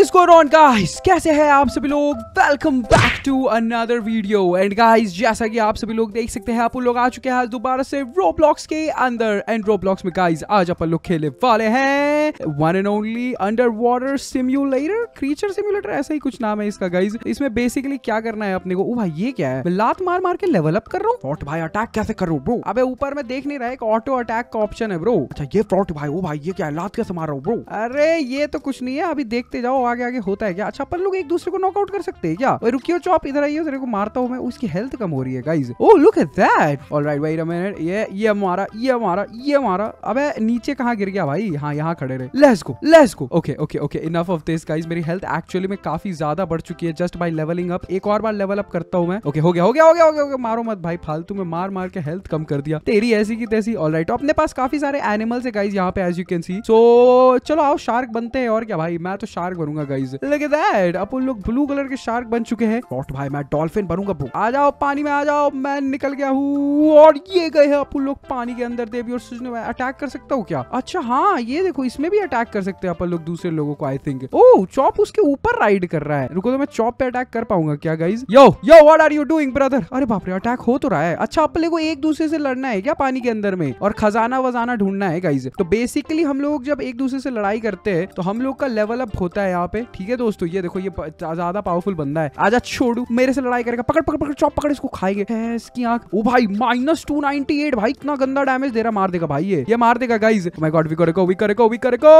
Is going on guys कैसे हैं आप सभी लोग welcome back to another video and guys जैसा कि आप सभी लोग देख सकते हैं आप लोग आ चुके हैं दोबारा से रोब्लॉक्स के अंदर एंड रोब्लॉक्स में गाइस आज अपन लोग खेलने वाले हैं one and only under water simulator creature simulator ऐसा ही कुछ नाम है इसका गाइस इसमें बेसिकली क्या करना है अपने को ओ भाई ये क्या है मैं लात मार मार के लेवल अप कर रहा हूँ फ्रॉट भाई अटैक कैसे कर ब्रो अबे ऊपर में देख नहीं रहा एक ऑटो अटैक का ऑप्शन है ब्रो अच्छा ये फ्रॉट भाई ओ भाई ये क्या है लात कैसे मार रहा हूँ ब्रो अरे ये तो कुछ नहीं है अभी देखते जाओ आगे आगे होता है क्या अच्छा अपन लोग एक दूसरे को नॉकआउट कर सकते हैं क्या रुकियो चौप इधर आइए तेरे को मारता हूँ मैं उसकी हेल्थ कम हो रही है guys oh look at that alright wait a minute ये ये मारा ये मारा ये मारा अबे नीचे कहाँ गिर गया भाई हाँ यहाँ खड़े रहे let's go let's go okay okay okay enough of this guys मेरी हेल्थ एक्चुअली में काफी ज्यादा बढ़ चुकी है जस्ट बाय लेवलिंग अप एक और बार लेवल अप करता हूँ मैं ओके हो गया हो गया हो गया हो गया, हो गया। मारो मत भाई फालतू में मार मार के हेल्थ कम कर दिया तेरी ऐसी की तैसी ऑल राइट अपने पास काफी सारे एनिमल्स है गाइज यहाँ पे as you can see so चलो आओ शार्क बनते हैं और क्या भाई मैं तो शार्क बनूंगा करूंगा गाइज लगे दैट अब उन लोग ब्लू कलर के शार्क बन चुके हैं नॉट भाई मैं डॉल्फिन बनूंगा ब्रो आ जाओ पानी में आ जाओ मैं निकल गया हूँ और ये गए हैं अपन लोग पानी के अंदर देवी और सुजने मैं अटैक कर सकता हूँ क्या अच्छा हाँ ये देखो इसमें भी अटैक कर सकते हैं अपन लोग दूसरे लोगों को आई थिंक ओ चॉप उसके ऊपर राइड कर रहा है रुको तो मैं चॉप पे अटैक कर पाऊंगा क्या guys yo yo what are you doing brother अरे बाप रे अटैक हो तो रहा है अच्छा अपन को एक दूसरे से लड़ना है क्या पानी के अंदर में और खजाना वजाना ढूंढना है गाइज तो बेसिकली हम लोग जब एक दूसरे से लड़ाई करते हैं तो हम लोग का लेवल अप होता है यहाँ यहाँ पे ठीक है दोस्तों ये देखो ये ज्यादा पावरफुल बंदा है आजा छोड़ू मेरे से लड़ाई करेगा पकड़ पकड़ पकड़ चौप पकड़ इसको खाएंगे इसकी आंख ओ भाई माइनस टू नाइनटी एट भाई इतना गंदा डैमेज दे रहा मार देगा भाई ये ये मार देगा गाइज माई गॉड वी करेगा वी करेगा वी करेगा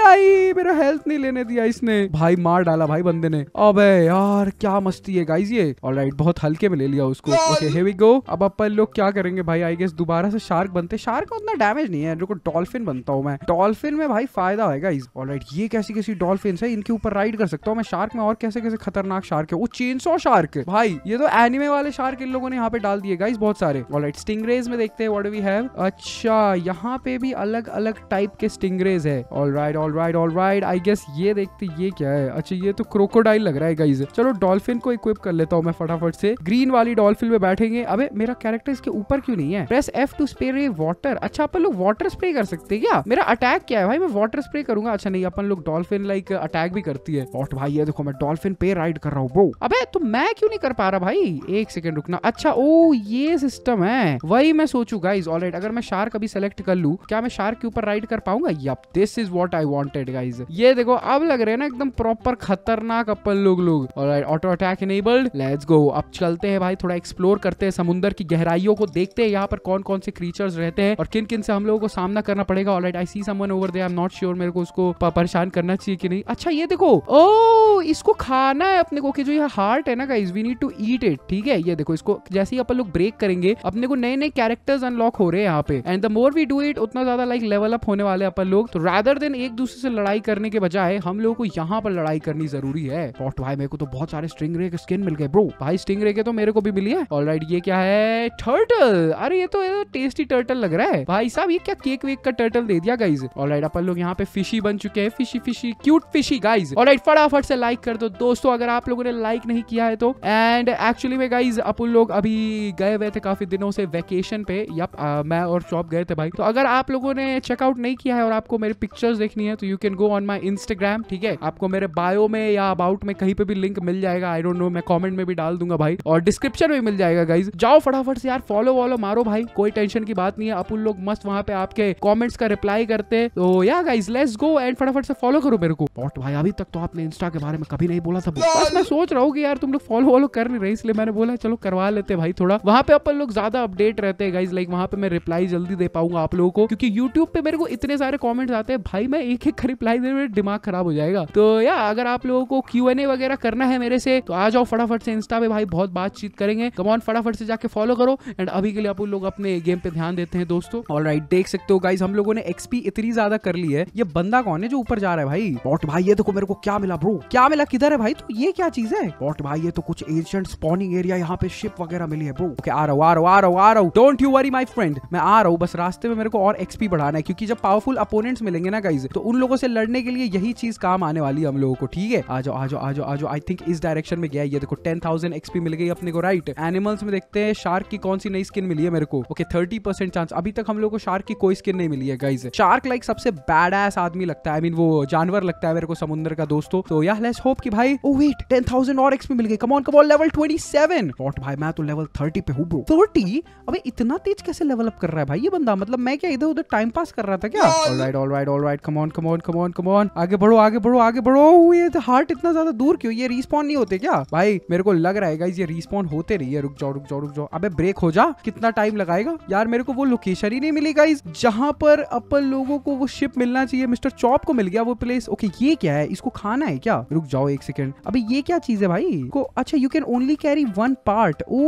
नहीं मेरा हेल्थ नहीं लेने दिया इसने भाई मार डाला भाई बंदे ने अब यार क्या मस्ती है गाइज ये ऑलराइट बहुत हल्के में ले लिया उसको ओके वी गो अब अपन लोग क्या करेंगे भाई आई गेस दोबारा से शार्क बनते शार्क का उतना डैमेज नहीं है जो डॉल्फिन बनता हूँ मैं डॉल्फिन में भाई फायदा होगा इस ऑलराइट ये कैसी कैसी डॉल्फिन है इनके ऊपर राइड कर सकता हूँ मैं शार्क में और कैसे कैसे खतरनाक शार्क है वो चेन सो शार्क है भाई ये तो एनिमे वाले शार्क इन लोगों ने यहाँ पे डाल दिए गाइस बहुत सारे ऑलराइट स्टिंगरेज में देखते हैं वी हैव अच्छा यहाँ पे भी अलग अलग टाइप के स्टिंगरेज है alright alright alright I guess ये देखते ये क्या है अच्छा ये तो क्रोकोडाइल लग रहा है गाइज चलो डॉल्फिन को इक्विप कर लेता हूँ मैं फटाफट से ग्रीन वाली डॉल्फिन में बैठेंगे अबे मेरा कैरेक्टर इसके ऊपर क्यों नहीं है press F to spray water अच्छा अपन लोग वाटर स्प्रे कर सकते हैं क्या मेरा अटैक क्या है भाई मैं वाटर स्प्रे करूंगा अच्छा नहीं अपन लोग डॉल्फिन लाइक अटैक भी करती है और भाई ये देखो मैं डॉल्फिन पे राइड कर रहा हूँ वो अबे तो मैं क्यों नहीं कर पा रहा भाई एक सेकेंड रुकना अच्छा ओ ये सिस्टम है वही मैं सोचू गाइज ऑल अगर मैं शार्क अभी सेलेक्ट कर लू क्या मैं शार्क के ऊपर राइड कर पाऊंगा yup this is what I wanted guys ये देखो अब लग रहे हैं ना एकदम प्रॉपर खतरनाक अपन लोग लोग auto attack enabled let's go अब चलते हैं भाई थोड़ा एक्सप्लोर करते हैं समुद्र की गहराइयों को देखते हैं यहाँ पर कौन कौन से क्रीचर्स रहते हैं और किन किन से हम लोगों को सामना करना पड़ेगा all I see someone over there I am not sure मेरे को उसको परेशान करना चाहिए कि नहीं अच्छा ये देखो ओ इसको खाना है अपने को कि जो ये हार्ट है ना guys we need to eat it ठीक है ये देखो इसको जैसे ही अपन लोग ब्रेक करेंगे अपने को नए नए कैरेक्टर्स अनलॉक हो रहे हैं यहाँ पे and the more we do it उतना ज्यादा लाइक लेवल अप होने वाले अपन लोग तो रादर देन एक दूसरे से लड़ाई करने के बजाय हम लोगों को यहाँ पर लड़ाई करनी जरूरी है बॉट भाई मेरे को तो बहुत सारे स्ट्रिंग रे स्किन मिल गए ब्रो भाई स्ट्रिंग रे के तो मेरे को भी मिली है ऑल ये क्या है टर्टल अरे ये तो, टेस्टी टर्टल तो लग रहा है भाई साहब ये क्या केक वेक का टर्टल दे दिया गाइज ऑल अपन लोग यहाँ पे फिशी बन चुके हैं fishy fishy cute fishy guys guys और फटाफट से लाइक कर दो दोस्तों अगर आप लोगों ने लाइक नहीं किया है तो एंड एक्चुअली में गाइज अपन लोग अभी गए हुए थे काफी दिनों से वेकेशन पे या मैं और शॉप गए थे भाई तो अगर आप लोगों ने चेकआउट नहीं किया है और आपको मेरे पिक्चर्स देखनी है तो you can go on my Instagram ठीक है आपको मेरे बायो में या अबाउट में कहीं पे भी लिंक मिल जाएगा आई डोंट नो मैं कॉमेंट में भी डाल दूंगा भाई और डिस्क्रिप्शन में मिल जाएगा गाइज जाओ फटाफट से यार फॉलो वॉलो मारो भाई कोई टेंशन की बात नहीं है अपन लोग मस्त वहां पे आपके कॉमेंट्स का रिप्लाई करते तो yeah guys let's go and फटाफट से फॉलो करो मेरे को भाई अभी तक तो आपने इंस्टा के बारे में कभी नहीं बोला था बस मैं सोच रहा हूँ कि यार तुम लोग फॉलो वॉलो कर नहीं रहे इसलिए मैंने बोला चलो करवा लेते भाई थोड़ा वहाँ पे अपन लोग ज्यादा अपडेट रहते हैं गाइज लाइक वहाँ पे मैं रिप्लाई जल्दी दे पाऊंगा आप लोगों को क्योंकि यूट्यूब पे मेरे को इतने सारे कॉमेंट्स आते हैं भाई मैं एक एक का रिप्लाई दे मेरे दिमाग खराब हो जाएगा तो या अगर आप लोगों को क्यू एन ए वगैरह करना है मेरे से तो आ जाओ फटाफट से इंस्टा पे भाई बहुत बातचीत करेंगे कमॉन फटाफट से जाके फॉलो करो एंड अभी के लिए आप लोग अपने गेम पे ध्यान देते हैं दोस्तों ऑल देख सकते हो गाइज हम लोगों ने एक्सपी इतनी ज्यादा कर ली है ये बंदा कौन है जो ऊपर जा रहा है भाई बॉट भाई ये देखो तो मेरे को क्या मिला ब्रो क्या मिला किधर है भाई तो ये क्या चीज है बॉट भाई ये तो कुछ एजेंट स्पॉनिंग एरिया यहाँ पे शिप वगैरह मिली है ब्रो ओके आ रहा हूँ आ रहा हूँ आ रहा हूँ आ रहा हूँ don't you worry my friend मैं आ रहा हूँ बस रास्ते में मेरे को और एक्सपी बढ़ाना है क्योंकि जब पावरफुल अपोनेंट्स मिलेंगे ना गाइज तो उन लोगों से लड़ने के लिए यही चीज काम आने वाली है हम लोगों को ठीक है आ जाओ आ जाओ आ जाओ आ जाओ आई थिंक इस डायरेक्शन में गया ये देखो टेन थाउजेंड एक्सपी मिल गई अपने को राइट एनिमल्स में देखते हैं शार्क की कौन सी नई स्किन मिली है मेरे को ओके थर्टी परसेंट चांस अभी तक हम लोग को शार्क की कोई स्किन नहीं मिली है गाइज शार्क लाइक सबसे बैड एस आदमी लगता है आई मीन वो जानवर लगता है मेरे को समुद्र अंदर का दोस्तों तो या लेट्स होप कि भाई ओ वेट 10000 और एक्सपी मिल गई come on come on level 27 not भाई मैं तो लेवल 30 पे हूं ब्रो 30 अबे इतना तेज कैसे लेवल अप कर रहा है भाई ये बंदा मतलब मैं क्या इधर उधर टाइम पास कर रहा था क्या alright alright alright come on come on come on come on आगे बढ़ो आगे बढ़ो आगे बढ़ो oh, ये हार्ट तो इतना ज्यादा दूर क्यों ये रिस्पॉन्ड नहीं होते क्या भाई मेरे को लग रहा है गाइस ये रिस्पॉन्ड होते रहिए रुक जाओ रुक जाओ रुक जाओ अबे ब्रेक हो जा कितना टाइम लगाएगा यार मेरे को वो लोकेशन ही नहीं मिली गाइस जहां पर अपन लोगों को वो शिप मिलना चाहिए मिस्टर चॉप को मिल गया वो प्लेस ओके ये क्या है इसको खाना है क्या रुक जाओ एक सेकेंड अभी ये क्या चीज है भाई को अच्छा you can only carry one part oh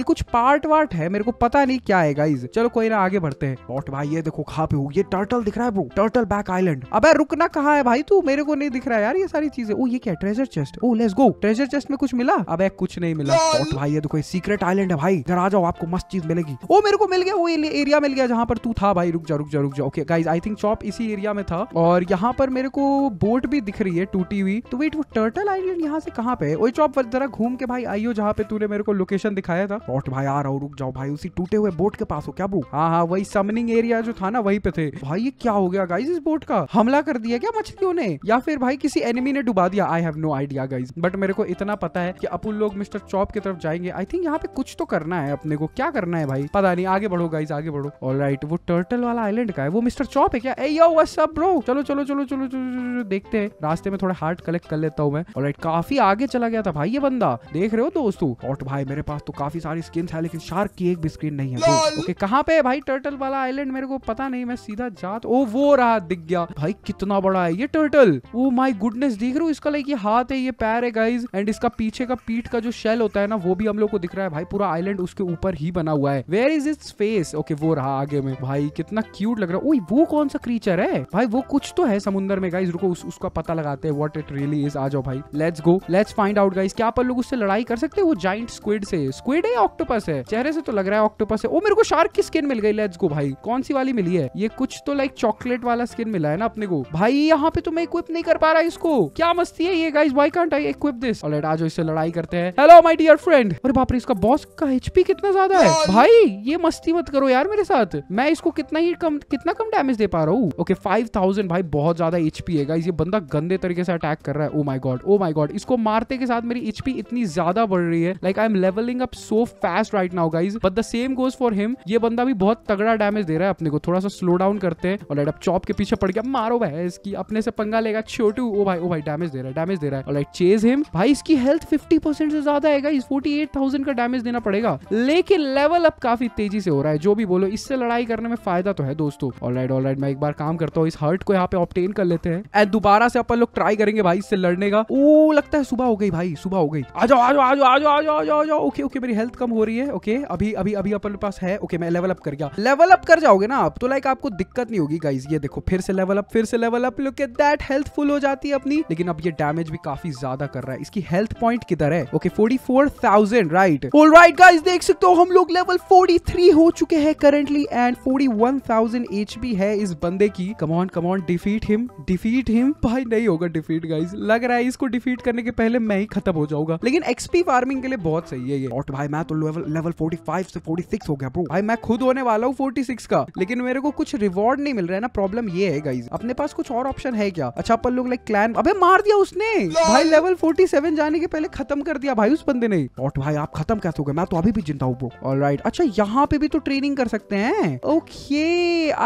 ये कुछ पार्ट वार्ट है मेरे को पता नहीं क्या है गाइज चलो कोई ना आगे बढ़ते हैं बॉट भाई ये देखो खा पे ये टर्टल दिख रहा है ब्रो टर्टल बैक आइलैंड अब रुकना कहा है भाई तू मेरे को नहीं दिख रहा यार ये सारी चीजें ओ ये क्या treasure chest oh let's go treasure chest में कुछ मिला अब कुछ नहीं मिला बॉट भाई ये देखो ये सीक्रेट आइलैंड है भाई इधर आ जाओ आपको मस्त चीज मिलेगी ओ मेरे को मिल गया वो एरिया मिल गया जहाँ पर तू था भाई रुक जा रुक जा रुक जा okay guys I think chop इसी एरिया में था और यहाँ पर मेरे को बोट भी दिख दिख रही है टूटी हुई तो वेट वो टर्टल आइलैंड यहाँ से कहाँ पे है ओए चौप जरा घूम के भाई आइयो जहाँ पे तूने मेरे को लोकेशन दिखाया था बोट भाई आ रहा हूँ रुक जाओ भाई उसी टूटे हुए बोट के पास हो क्या ब्रू हाँ हाँ वही समनिंग एरिया जो था ना वही पे थे भाई ये क्या हो गया गाइज इस बोट का हमला कर दिया क्या मछलियों ने या फिर भाई किसी एनिमी ने डुबा दिया I have no idea guys but मेरे को इतना पता है की अपुल लोग मिस्टर चौप की तरफ जाएंगे आई थिंक यहाँ पे कुछ तो करना है अपने को क्या करना है भाई पता नहीं आगे बढ़ो गाइज आगे बढ़ो ऑल राइट वो टर्टल वाला आइलैंड का है वो मिस्टर चौप है क्या ए यो व्हाट्सअप ब्रो चलो चलो चलो चलो चलो देखते हैं रास्ते में थोड़ा हार्ट कलेक्ट कर लेता हूँ मैं और राइट काफी आगे चला गया था भाई ये बंदा देख रहे हो दोस्तों और भाई मेरे पास तो काफी सारी स्किन है लेकिन शार्क की एक भी स्क्रीन नहीं है ओके कहाँ पे है भाई टर्टल वाला आइलैंड मेरे को पता नहीं मैं सीधा जा ओ वो रहा दिख गया भाई कितना बड़ा है ये टर्टल ओ माई गुडनेस देख रहे हो इसका लाइक ये हाथ है ये पैर है गाइज एंड इसका पीछे का पीठ का जो शेल होता है ना वो भी हम लोग को दिख रहा है भाई पूरा आइलैंड उसके ऊपर ही बना हुआ है where is its face okay वो रहा आगे में भाई कितना क्यूट लग रहा है वो कौन सा क्रीचर है भाई वो कुछ तो है समुद्र में गाइज रुको उस, उसका पता लगाते हैं वॉट इट रियली इज आ जाओ भाई let's go let's find out guys क्या आप लोग उससे लड़ाई कर सकते हैं वो जाइंट स्क्विड से स्क्विड है ऑक्टोपस है चेहरे से तो लग रहा है ऑक्टोपस है ओ मेरे को शार्क की स्किन मिल गई लेट्स गो भाई कौन सी वाली मिली है ये कुछ तो लाइक चॉकलेट वाला स्किन मिला है ना अपने को भाई यहाँ पे तो मैं इक्विप नहीं कर पा रहा इसको क्या मस्ती है ये guys why can't I equip this alright आज इससे लड़ाई करते हैं हेलो माय डियर फ्रेंड अरे बाप रे इसका बॉस का एचपी कितना ज्यादा है भाई ये मस्ती मत करो यार मेरे साथ मैं इसको कितना ही कम कितना कम डैमेज दे पा रहा हूँ ओके फाइव भाई बहुत ज्यादा एचपी है गाइस ये बंदा गंदा गंदे तरीके से अटैक कर रहा है ओ माई गॉड ओ माई गॉड इसको मारते के साथ मेरी एचपी इतनी ज्यादा बढ़ रही है like I am levelling up so fast right now guys but the same goes for him ये बंदा भी बहुत तगड़ा डैमेज दे रहा है अपने को थोड़ा सा स्लो डाउन करते हैं और लाइट अब चॉप के पीछे पड़ गया मारो भाई इसकी अपने से पंगा लेगा छोटू ओ oh भाई ओ oh भाई डैमेज दे रहा है डैमेज दे रहा है और लाइट चेज हिम भाई इसकी हेल्थ फिफ्टी परसेंट से ज्यादा है गाइज फोर्टी एट थाउजेंड का डैमेज देना पड़ेगा लेकिन लेवल अप काफी तेजी से हो रहा है जो भी बोलो इससे लड़ाई करने में फायदा तो है दोस्तों ऑलराइट ऑलराइट मैं एक बार काम करता हूँ इस हर्ट को यहाँ पे ऑप्टेन कर लेते हैं एंड दोबारा से अपन लोग ट्राई करेंगे भाई इससे लड़ने का ओ लगता है सुबह हो गई भाई सुबह हो गई आ जाओ आ जाओ आ जाओ आ जाओ आ जाओ आ जाओ, जाओ ओके ओके मेरी हेल्थ कम हो रही है ओके अभी अभी अभी अपन पास है ओके मैं लेवल अप कर गया लेवल अप कर जाओगे ना आप तो लाइक आपको दिक्कत नहीं होगी गाइज ये देखो फिर से लेवल अप फिर से level up look at that health full हो जाती है अपनी लेकिन अब ये डैमेज भी काफी ज्यादा कर रहा है इसकी हेल्थ पॉइंट किधर है okay forty four thousand right all right guys देख सकते हो हम लोग लेवल फोर्टी थ्री हो चुके हैं currently and forty one thousand H है इस बंदे की come on come on defeat him defeat him भाई नहीं ही होगा डिफीट गाइस लग रहा है इसको डिफीट करने के पहले मैं ही खत्म हो जाऊंगा लेकिन एक्सपी फार्मिंग के लिए बहुत सही है ये और भाई मैं तो लेवल लेवल 45 से 46 हो गया ब्रो भाई मैं खुद होने वाला हूँ 46 का लेकिन मेरे को कुछ रिवॉर्ड नहीं मिल रहा है ना प्रॉब्लम ये है गाइज अपने पास कुछ और ऑप्शन है क्या अच्छा अपन लोग लाइक क्लैन अबे मार दिया उसने भाई लेवल 47 जाने के पहले खत्म कर दिया भाई उस बंदे ने और भाई आप खत्म कैसे हो गए मैं तो अभी भी जिंदा हूँ ब्रो ऑलराइट अच्छा यहाँ पे भी तो ट्रेनिंग कर सकते हैं okay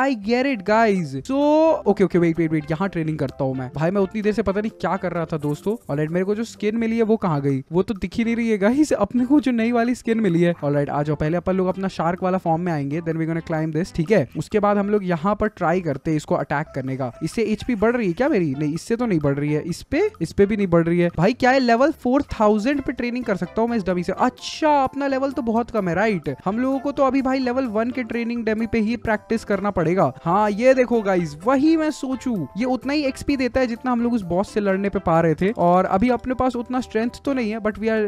I get it guys so okay okay wait wait wait यहाँ ट्रेनिंग करता हूँ मैं भाई मैं उतनी देर से पता नहीं क्या कर रहा था दोस्तों और राइट मेरे को जो स्किन मिली है वो कहाँ गई वो तो दिख ही नहीं रही है गाइस अपने को जो नई वाली स्किन मिली है और राइट आ जाओ पहले अपन लोग अपना शार्क वाला फॉर्म में आएंगे देन वी क्लाइम दिस ठीक है उसके बाद हम लोग यहाँ पर ट्राई करते हैं इसको अटैक करने का इससे एचपी बढ़ रही है क्या मेरी नहीं इससे तो नहीं बढ़ रही है इस पे इस पे भी नहीं बढ़ रही है भाई क्या है लेवल फोर थाउजेंड पे ट्रेनिंग कर सकता हूँ मैं इस डमी से अच्छा अपना लेवल तो बहुत कम है राइट हम लोगों को तो अभी भाई लेवल वन के ट्रेनिंग डेमी पे ही प्रैक्टिस करना पड़ेगा हाँ ये देखो गाइज वही मैं सोचू ये उतना ही एक्सपी देता है जितना हम लोग उस बॉस से लड़ने पे पा रहे थे और अभी अपने पास उतना स्ट्रेंथ तो नहीं है but we are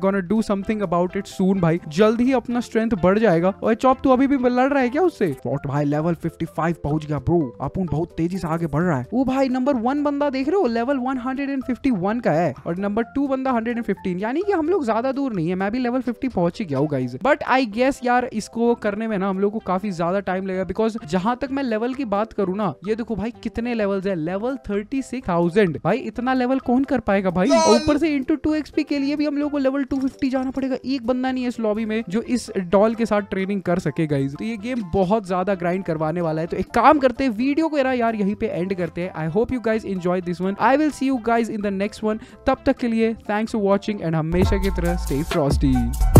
gonna do something about it soon भाई जल्द ही अपना स्ट्रेंथ बढ़ जाएगा और चौप तू अभी भी लड़ रहा है क्या उससे वॉट भाई लेवल फिफ्टी फाइव पहुंच गया ब्रो अपुन बहुत तेजी से आगे बढ़ रहा है वो भाई नंबर वन बंदा देख रहे हो level one hundred and fifty one का है और नंबर टू बंदा हंड्रेड एंड फिफ्टीन यानी कि हम लोग ज्यादा दूर नहीं है मैं भी लेवल फिफ्टी पहुंच ही गया हूँ गाइज बट आई गेस यार इसको करने में ना हम लोग को काफी ज्यादा टाइम लगेगा बिकॉज जहां तक मैं लेवल की बात करू ना ये देखो भाई कितने लेवल्स है लेवल थर्टी सिक्स थाउजेंड भाई इतना लेवल कौन कर पाएगा भाई ऊपर से इंटू टू एक्सपी के लिए भी हम लोग को लेवल टू फिफ्टी जाना पड़ेगा एक बंदा नहीं है इस लॉबी में जो इस डॉल के साथ ट्रेनिंग कर सके गाइज तो ये गेम बहुत ज्यादा ग्राइंड करवाने वाला है तो एक काम करते हैं वीडियो को यार यहीं पे एंड करते हैं I hope you guys enjoy this one I will see you guys in the next one तब तक के लिए थैंक्स फॉर वॉचिंग एंड हमेशा की तरह स्टे फ्रॉस्टी